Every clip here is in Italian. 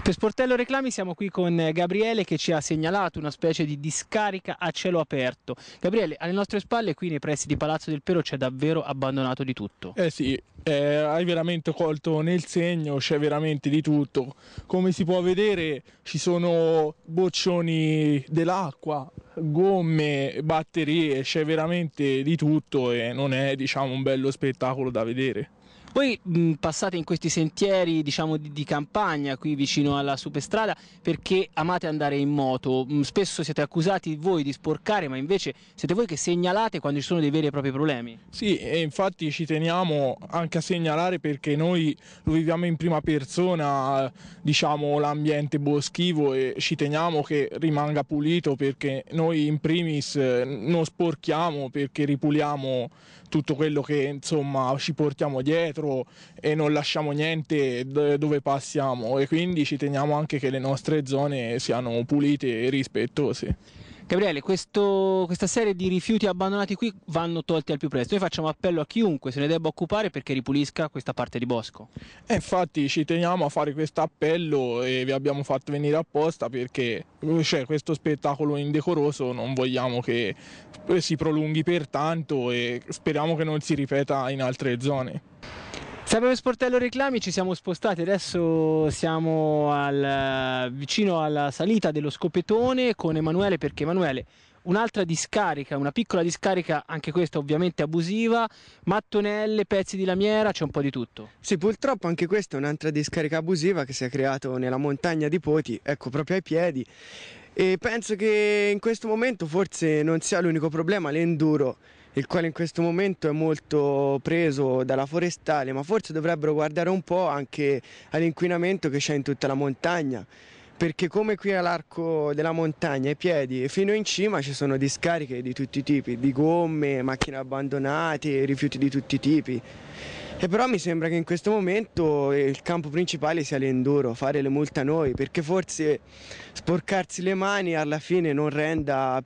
Per Sportello Reclami siamo qui con Gabriele che ci ha segnalato una specie di discarica a cielo aperto. Gabriele, alle nostre spalle qui nei pressi di Palazzo del Pero c'è davvero abbandonato di tutto. Eh sì, eh, hai veramente colto nel segno, c'è veramente di tutto. Come si può vedere ci sono boccioni dell'acqua, gomme, batterie, c'è veramente di tutto e non è diciamo un bello spettacolo da vedere. Voi mh, passate in questi sentieri diciamo di, di, campagna qui vicino alla superstrada perché amate andare in moto, mh, spesso siete accusati voi di sporcare ma invece siete voi che segnalate quando ci sono dei veri e propri problemi. Sì e infatti ci teniamo anche a segnalare perché noi lo viviamo in prima persona diciamo l'ambiente boschivo e ci teniamo che rimanga pulito perché noi in primis eh, non sporchiamo perché ripuliamo tutto quello che insomma ci portiamo dietro dietro e non lasciamo niente dove passiamo e quindi ci teniamo anche che le nostre zone siano pulite e rispettose. Gabriele, questo, questa serie di rifiuti abbandonati qui vanno tolti al più presto. Noi facciamo appello a chiunque se ne debba occupare perché ripulisca questa parte di bosco. E eh, infatti ci teniamo a fare questo appello e vi abbiamo fatto venire apposta perché cioè, questo spettacolo indecoroso non vogliamo che si prolunghi per tanto e speriamo che non si ripeta in altre zone. Salve per Sportello Reclami ci siamo spostati, adesso siamo al, vicino alla salita dello Scopetone con Emanuele perché Emanuele un'altra discarica, una piccola discarica, anche questa ovviamente abusiva, mattonelle, pezzi di lamiera, c'è un po' di tutto. Sì, purtroppo anche questa è un'altra discarica abusiva che si è creata nella montagna di Poti, ecco proprio ai piedi. E penso che in questo momento forse non sia l'unico problema l'enduro il quale in questo momento è molto preso dalla forestale, ma forse dovrebbero guardare un po' anche all'inquinamento che c'è in tutta la montagna, perché come qui all'arco della montagna, ai piedi e fino in cima ci sono discariche di tutti i tipi, di gomme, macchine abbandonate, rifiuti di tutti i tipi. E però mi sembra che in questo momento il campo principale sia l'enduro, fare le multe a noi, perché forse sporcarsi le mani alla fine non renda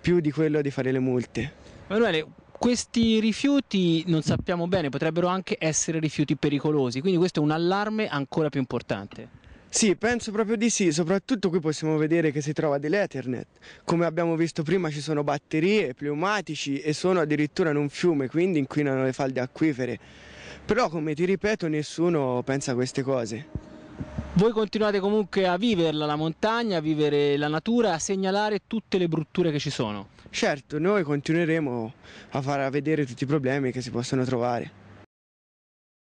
più di quello di fare le multe. Emanuele, questi rifiuti non sappiamo bene, potrebbero anche essere rifiuti pericolosi, quindi questo è un allarme ancora più importante. Sì, penso proprio di sì, soprattutto qui possiamo vedere che si trova dell'Ethernet. Come abbiamo visto prima ci sono batterie, pneumatici e sono addirittura in un fiume, quindi inquinano le falde acquifere. Però come ti ripeto nessuno pensa a queste cose. Voi continuate comunque a viverla la montagna, a vivere la natura, a segnalare tutte le brutture che ci sono. Certo, noi continueremo a far vedere tutti i problemi che si possono trovare.